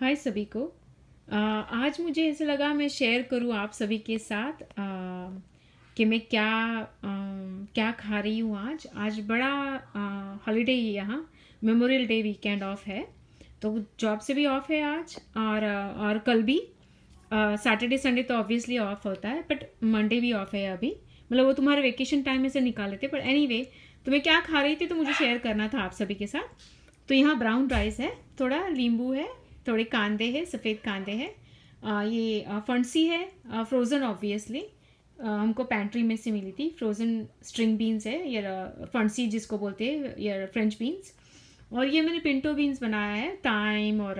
हाय सभी को आज मुझे ऐसा लगा मैं शेयर करूँ आप सभी के साथ कि मैं क्या आ, क्या खा रही हूँ आज आज बड़ा हॉलीडे ही यहाँ मेमोरियल डे वीकेंड ऑफ है तो जॉब से भी ऑफ है आज और और कल भी सैटरडे संडे तो ऑब्वियसली ऑफ होता है बट मंडे भी ऑफ है अभी मतलब वो तुम्हारे वेकेशन टाइम में से निकाल लेते पर एनी anyway, तो मैं क्या खा रही थी तो मुझे शेयर करना था आप सभी के साथ तो यहाँ ब्राउन राइस है थोड़ा नींबू है थोड़े कांदे हैं सफ़ेद कांदे हैं ये फंडसी है फ्रोज़न ऑब्वियसली हमको पैंट्री में से मिली थी फ्रोज़न स्ट्रिंग बीन्स है या फंडसी जिसको बोलते हैं या फ्रेंच बीन्स और ये मैंने पिंटो बीन्स बनाया है टाइम और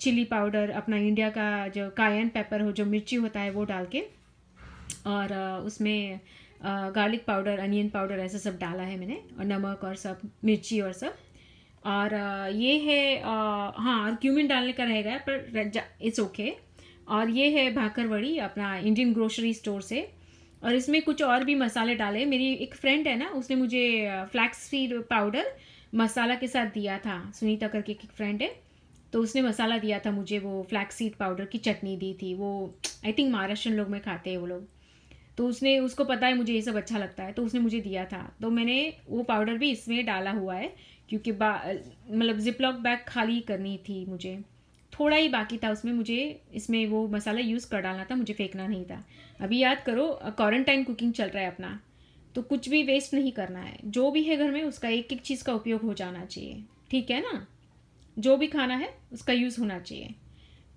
चिली पाउडर अपना इंडिया का जो कायन पेपर हो जो मिर्ची होता है वो डाल के और उसमें गार्लिक पाउडर अनियन पाउडर ऐसा सब डाला है मैंने और नमक और सब मिर्ची और सब और ये है हाँ क्यूमिन डालने का रहेगा पर इट्स ओके और ये है भाकरवड़ी अपना इंडियन ग्रोसरी स्टोर से और इसमें कुछ और भी मसाले डाले मेरी एक फ्रेंड है ना उसने मुझे फ्लैक्स सीड पाउडर मसाला के साथ दिया था सुनीता करके एक फ्रेंड है तो उसने मसाला दिया था मुझे वो फ्लैक्स सीड पाउडर की चटनी दी थी वो आई थिंक महाराष्ट्र लोग में खाते हैं वो लोग तो उसने उसको पता है मुझे ये सब अच्छा लगता है तो उसने मुझे दिया था तो मैंने वो पाउडर भी इसमें डाला हुआ है क्योंकि मतलब जिपलॉक बैग खाली करनी थी मुझे थोड़ा ही बाकी था उसमें मुझे इसमें वो मसाला यूज़ कर डालना था मुझे फेंकना नहीं था अभी याद करो क्वारंटाइन कुकिंग चल रहा है अपना तो कुछ भी वेस्ट नहीं करना है जो भी है घर में उसका एक एक चीज़ का उपयोग हो जाना चाहिए ठीक है ना जो भी खाना है उसका यूज़ होना चाहिए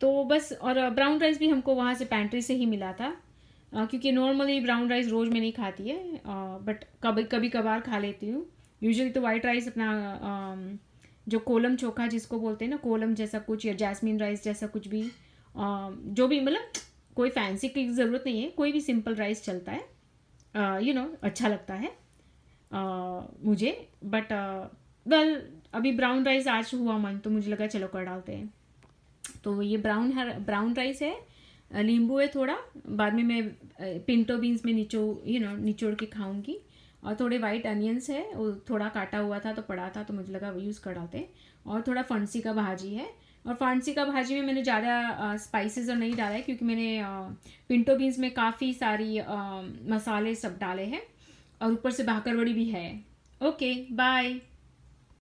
तो बस और ब्राउन राइस भी हमको वहाँ से पैंट्री से ही मिला था क्योंकि नॉर्मली ब्राउन राइस रोज़ में नहीं खाती है बट कभी कभी कभार खा लेती हूँ यूजली तो वाइट राइस अपना um, जो कोलम चोखा जिसको बोलते हैं ना कोलम जैसा कुछ या जैस्मिन राइस जैसा कुछ भी um, जो भी मतलब कोई फैंसी की ज़रूरत नहीं है कोई भी सिंपल राइस चलता है you uh, know you know, अच्छा लगता है uh, मुझे बट वेल uh, अभी ब्राउन राइस आज हुआ मन तो मुझे लगा चलो कर डालते हैं तो ये ब्राउन ब्राउन राइस है नींबू है थोड़ा बाद में मैं पिंटो बीन्स में निचो यू नो निचोड़ के खाऊंगी और थोड़े वाइट अनियंस है वो थोड़ा काटा हुआ था तो पड़ा था तो मुझे लगा वो यूज़ कराते और थोड़ा फंसी का भाजी है और फांसी का भाजी में मैंने ज़्यादा स्पाइसेस और नहीं डाला है क्योंकि मैंने आ, पिंटो बीन्स में काफ़ी सारी आ, मसाले सब डाले हैं और ऊपर से भाकर भी है ओके बाय